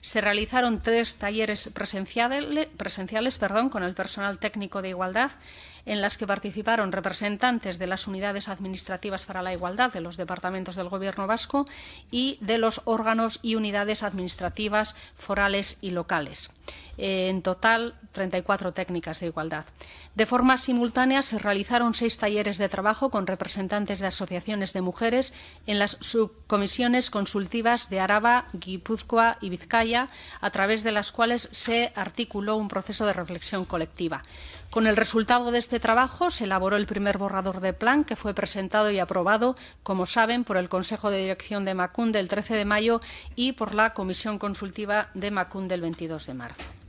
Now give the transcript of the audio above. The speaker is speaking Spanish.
Se realizaron tres talleres presenciales, con el personal técnico de igualdad, en las que participaron representantes de las unidades administrativas para la igualdad de los departamentos del Gobierno vasco y de los órganos y unidades administrativas forales y locales en total 34 técnicas de igualdad. De forma simultánea se realizaron seis talleres de trabajo con representantes de asociaciones de mujeres en las subcomisiones consultivas de Araba, Guipúzcoa y Vizcaya, a través de las cuales se articuló un proceso de reflexión colectiva. Con el resultado de este trabajo se elaboró el primer borrador de plan que fue presentado y aprobado, como saben, por el Consejo de Dirección de Macún del 13 de mayo y por la Comisión Consultiva de Macún del 22 de marzo.